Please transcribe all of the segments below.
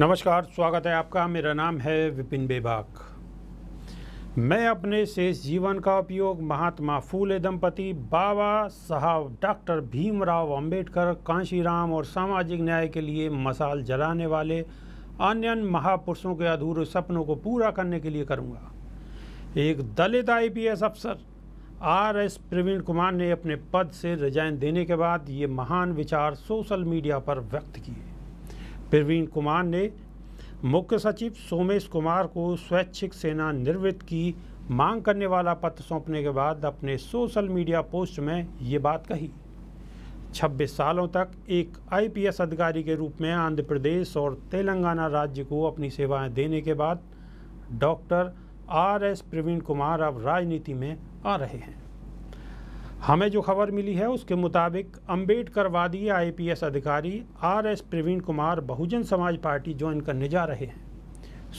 नमस्कार स्वागत है आपका मेरा नाम है विपिन बेबाक मैं अपने शेष जीवन का उपयोग महात्मा फूले दंपति बाबा साहब डॉक्टर भीमराव अंबेडकर कांशीराम और सामाजिक न्याय के लिए मसाल जलाने वाले अन्य महापुरुषों के अधूरे सपनों को पूरा करने के लिए करूंगा एक दलित आईपीएस अफसर आर एस प्रवीण कुमार ने अपने पद से रिजाइन देने के बाद ये महान विचार सोशल मीडिया पर व्यक्त किए प्रवीण कुमार ने मुख्य सचिव सोमेश कुमार को स्वैच्छिक सेना निर्वृत्त की मांग करने वाला पत्र सौंपने के बाद अपने सोशल मीडिया पोस्ट में ये बात कही 26 सालों तक एक आईपीएस अधिकारी के रूप में आंध्र प्रदेश और तेलंगाना राज्य को अपनी सेवाएं देने के बाद doctor R S Praveen Kumar अब राजनीति में आ रहे हैं हमें जो खबर मिली है उसके मुताबिक अम्बेडकरवादी आईपीएस अधिकारी R S Praveen Kumar Bahujan Samaj party join करने जा रहे हैं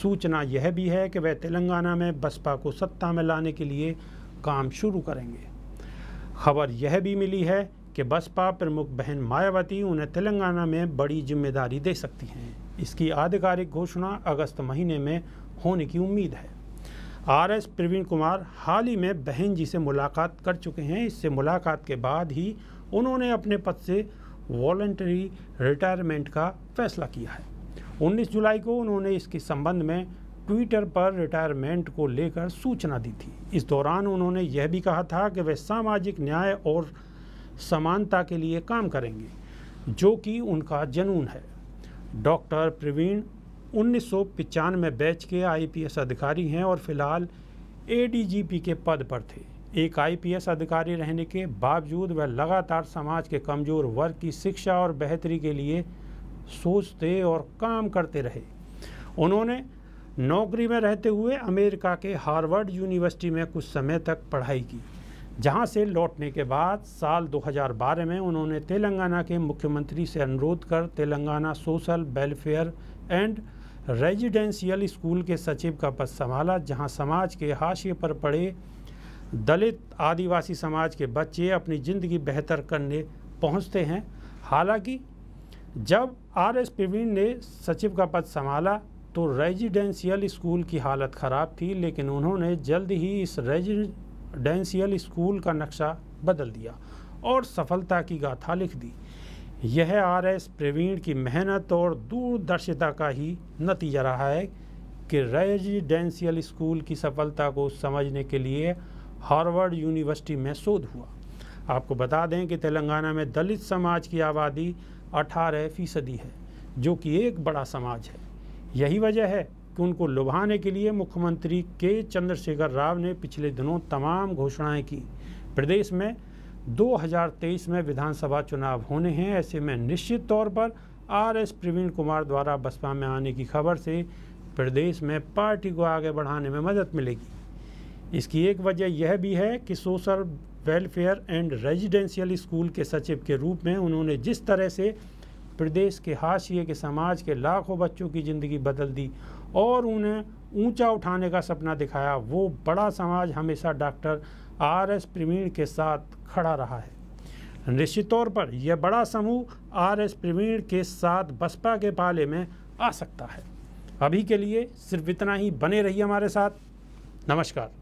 सूचना यह भी है कि वह तेलंगाना में बसपा को सत्ता में लाने के लिए काम शुरू करेंगे खबर यह भी मिली है कि बसपा प्रमुख बहन मायावती उन्हें तेलंगाना में बड़ी जिम्मेदारी दे सकती हैं इसकी आधिकारिक घोषणा अगस्त महीने में होने की उम्मीद है आर एस प्रवीण कुमार हाल ही में बहन जी से मुलाकात कर चुके हैं इससे मुलाकात के बाद ही उन्होंने अपने पद से वॉल्ट्री रिटायरमेंट का फैसला किया है 19 जुलाई को उन्होंने इसके संबंध में ट्विटर पर रिटायरमेंट को लेकर सूचना दी थी इस दौरान उन्होंने यह भी कहा था कि वे सामाजिक न्याय और समानता के लिए काम करेंगे जो कि उनका जनून है डॉक्टर प्रवीण उन्नीस सौ पचानवे बैच के आईपीएस अधिकारी हैं और फिलहाल एडीजीपी के पद पर थे एक आईपीएस अधिकारी रहने के बावजूद वह लगातार समाज के कमज़ोर वर्ग की शिक्षा और बेहतरी के लिए सोचते और काम करते रहे उन्होंने नौकरी में रहते हुए अमेरिका के हार्वर्ड यूनिवर्सिटी में कुछ समय तक पढ़ाई की जहां से लौटने के बाद साल 2012 में उन्होंने तेलंगाना के मुख्यमंत्री से अनुरोध कर Telangana social welfare and residential school के सचिव का पद संभाला जहां समाज के हाशिए पर पड़े दलित आदिवासी समाज के बच्चे अपनी ज़िंदगी बेहतर करने पहुंचते हैं हालांकि जब आर एस प्रवीण ने सचिव का पद संभाला तो रेजिडेंशियल स्कूल की हालत ख़राब थी लेकिन उन्होंने जल्द ही इस रेजिडेंशियल स्कूल का नक्शा बदल दिया और सफलता की गाथा लिख दी यह आर एस प्रवीण की मेहनत और दूरदर्शिता का ही नतीजा रहा है कि रेजिडेंशियल स्कूल की सफलता को समझने के लिए हार्वर्ड यूनिवर्सिटी में शोध हुआ आपको बता दें कि तेलंगाना में दलित समाज की आबादी अठारह फीसदी है जो कि एक बड़ा समाज है यही वजह है कि उनको लुभाने के लिए मुख्यमंत्री के चंद्रशेखर राव ने पिछले दिनों तमाम घोषणाएं की प्रदेश में 2023 में विधानसभा चुनाव होने हैं ऐसे में निश्चित तौर पर आरएस प्रवीण कुमार द्वारा बसपा में आने की खबर से प्रदेश में पार्टी को आगे बढ़ाने में मदद मिलेगी इसकी एक वजह यह भी है कि social welfare and residential school के सचिव के रूप में उन्होंने जिस तरह से प्रदेश के हाशिए के समाज के लाखों बच्चों की ज़िंदगी बदल दी और उन्हें ऊंचा उठाने का सपना दिखाया वो बड़ा समाज हमेशा डॉक्टर आर एस प्रवीण के साथ खड़ा रहा है निश्चित तौर पर यह बड़ा समूह आर एस प्रवीण के साथ बसपा के पाले में आ सकता है अभी के लिए सिर्फ इतना ही बने रहिए हमारे साथ नमस्कार